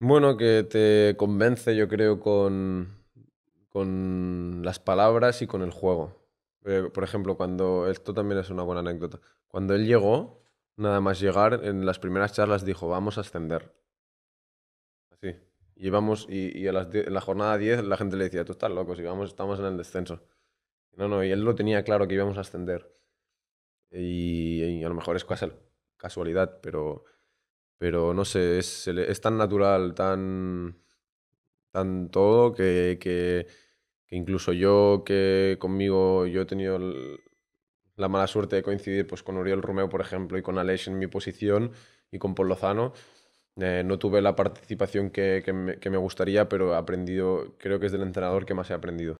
Bueno, que te convence, yo creo, con, con las palabras y con el juego. Eh, por ejemplo, cuando. Esto también es una buena anécdota. Cuando él llegó, nada más llegar, en las primeras charlas dijo: Vamos a ascender. Así. Y, vamos, y, a las en la jornada 10 la gente le decía: Tú estás loco, si vamos, estamos en el descenso. No, no, y él lo tenía claro que íbamos a ascender. y a lo mejor es casualidad, pero pero no sé, es, es tan natural, tan, tan todo que, incluso yo que conmigo yo he tenido la mala suerte de coincidir pues, con Oriol Romeo, por ejemplo, y con Aleix en mi posición y con Pollozano eh, no tuve la participación que, me, que, me, gustaría, pero he aprendido, creo que es del entrenador que más he aprendido.